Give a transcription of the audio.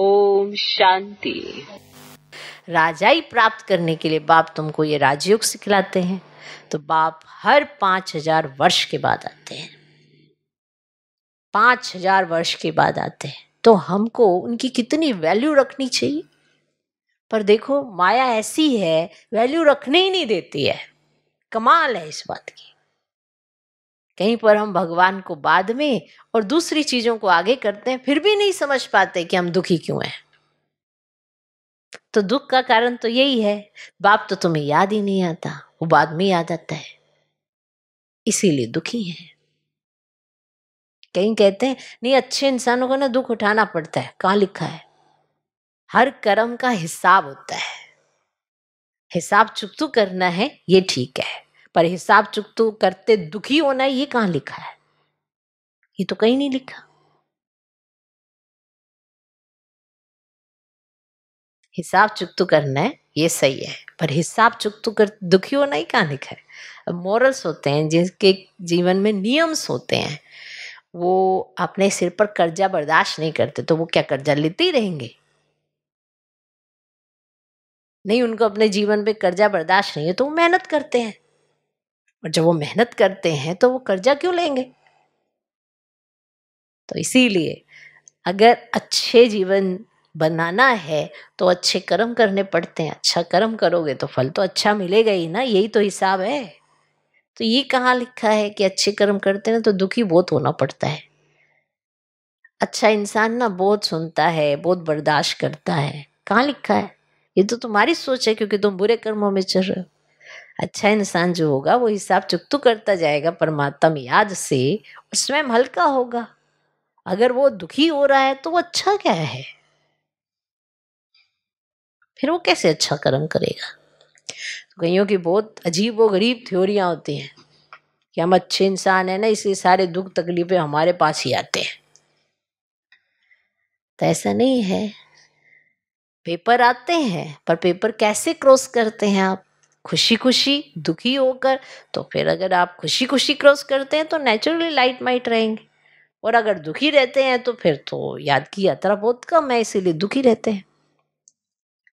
ओम शांति राजाई प्राप्त करने के लिए बाप तुमको ये राजयोग सिखलाते हैं तो बाप हर पांच हजार वर्ष के बाद आते हैं पांच हजार वर्ष के बाद आते हैं तो हमको उनकी कितनी वैल्यू रखनी चाहिए पर देखो माया ऐसी है वैल्यू रखने ही नहीं देती है कमाल है इस बात की कहीं पर हम भगवान को बाद में और दूसरी चीजों को आगे करते हैं फिर भी नहीं समझ पाते कि हम दुखी क्यों हैं तो दुख का कारण तो यही है बाप तो तुम्हें याद ही नहीं आता वो बाद में याद आता है इसीलिए दुखी है कहीं कहते हैं नहीं अच्छे इंसानों को ना दुख उठाना पड़ता है कहां लिखा है हर कर्म का हिसाब होता है हिसाब चुप तो करना है ये ठीक है पर हिसाब चुकतु तो करते दुखी होना ये कहाँ लिखा है ये तो कहीं नहीं लिखा हिसाब चुकतु तो करना है ये सही है पर हिसाब चुकतु तो कर दुखी होना ही कहां लिखा है मॉरल्स होते हैं जिनके जीवन में नियम्स होते हैं वो अपने सिर पर कर्जा बर्दाश्त नहीं करते तो वो क्या कर्जा लेते ही रहेंगे नहीं उनको अपने जीवन पे कर्जा बर्दाश्त नहीं है तो वो मेहनत करते हैं और जब वो मेहनत करते हैं तो वो कर्जा क्यों लेंगे तो इसीलिए अगर अच्छे जीवन बनाना है तो अच्छे कर्म करने पड़ते हैं अच्छा कर्म करोगे तो फल तो अच्छा मिलेगा ही ना यही तो हिसाब है तो ये कहाँ लिखा है कि अच्छे कर्म करते ना तो दुखी बहुत होना पड़ता है अच्छा इंसान ना बहुत सुनता है बहुत बर्दाश्त करता है कहाँ लिखा है ये तो तुम्हारी सोच है क्योंकि तुम बुरे कर्मों में चल रहे हो अच्छा इंसान जो होगा वो हिसाब तो करता जाएगा परमात्मा याद से और स्वयं हल्का होगा अगर वो दुखी हो रहा है तो वो अच्छा क्या है फिर वो कैसे अच्छा कर्म करेगा तो कईयों की बहुत अजीब व गरीब थ्योरियाँ होती हैं कि हम अच्छे इंसान हैं ना इसलिए सारे दुख तकलीफें हमारे पास ही आते हैं तो ऐसा नहीं है पेपर आते हैं पर पेपर कैसे क्रॉस करते हैं आप खुशी खुशी दुखी होकर तो फिर अगर आप खुशी खुशी क्रॉस करते हैं तो नेचुरली लाइट माइट रहेंगे और अगर दुखी रहते हैं तो फिर तो याद की यात्रा बहुत कम है इसीलिए दुखी रहते हैं